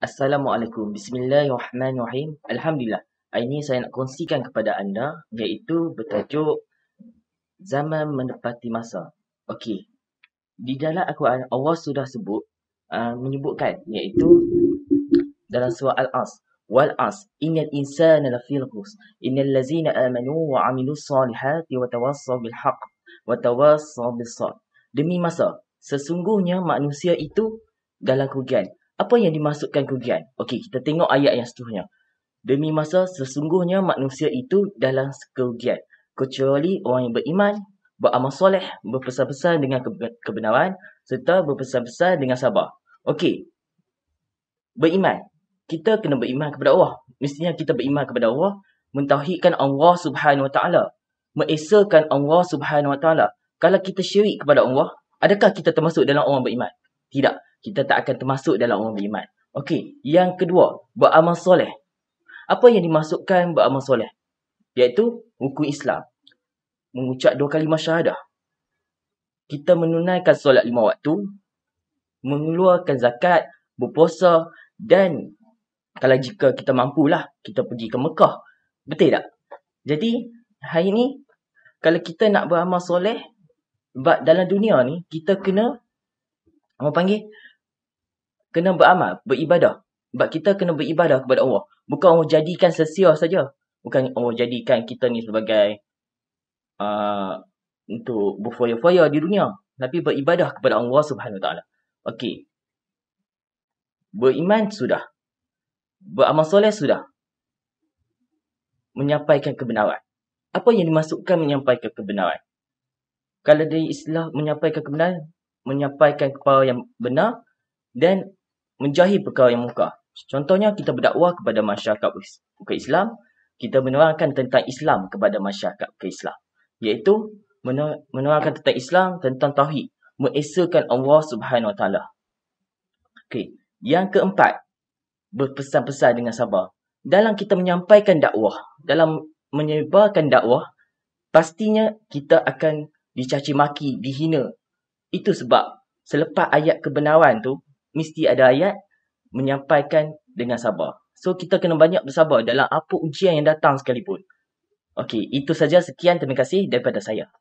Assalamualaikum. Bismillahirrahmanirrahim. Alhamdulillah. Hari ini saya nak kongsikan kepada anda iaitu bertajuk Zaman Menepati Masa. Okey. Di dalam al Allah sudah sebut, uh, menyebutkan iaitu dalam surah Al-As. Wal as innal insana lafi khus innal ladzina amanu wa amilus solihati wa tawassaw bil haqq wa tawassaw bis sabr demi masa sesungguhnya manusia itu dalam kerugian apa yang dimaksudkan kerugian? Okey, kita tengok ayat yang seterusnya. Demi masa sesungguhnya manusia itu dalam kerugian. Kecuali orang yang beriman, beramal soleh, berpesan-pesan dengan kebenaran serta berpesan-pesan dengan sabar. Okey. Beriman. Kita kena beriman kepada Allah. Mestinya kita beriman kepada Allah. Mentauhidkan Allah subhanahu wa ta'ala. Mengesahkan Allah subhanahu wa ta'ala. Kalau kita syirik kepada Allah, adakah kita termasuk dalam orang beriman? Tidak kita tak akan termasuk dalam orang beriman. Okey, yang kedua, beramal soleh. Apa yang dimasukkan beramal soleh? Iaitu buku Islam. Mengucap dua kali syahadah. Kita menunaikan solat lima waktu, mengeluarkan zakat, berpuasa dan kalau jika kita mampulah, kita pergi ke Mekah. Betul tak? Jadi, hari ni, kalau kita nak beramal soleh, dalam dunia ni, kita kena, apa panggil, kena beramal, beribadah. Sebab kita kena beribadah kepada Allah. Bukan Allah jadikan sesia saja. Bukan Allah jadikan kita ni sebagai uh, untuk berfoya-foya di dunia. Tapi beribadah kepada Allah Subhanahu Taala. Okey. Beriman sudah. Beramal soleh sudah. Menyampaikan kebenaran. Apa yang dimasukkan menyampaikan kebenaran? Kalau dari istilah menyampaikan kebenaran, menyampaikan kepada yang benar dan menjahi perkara yang muka. Contohnya kita berdakwah kepada masyarakat bukan Islam, kita menerangkan tentang Islam kepada masyarakat bukan Islam. Iaitu menerangkan tentang Islam, tentang tauhid, mengesakan Allah Subhanahu Wa Taala. Okey, yang keempat berpesan-pesan dengan sabar. Dalam kita menyampaikan dakwah, dalam menyebarkan dakwah, pastinya kita akan dicaci maki, dihina. Itu sebab selepas ayat kebenaran tu, mesti ada ayat menyampaikan dengan sabar. So kita kena banyak bersabar dalam apa ujian yang datang sekalipun. Okey, itu saja sekian terima kasih daripada saya.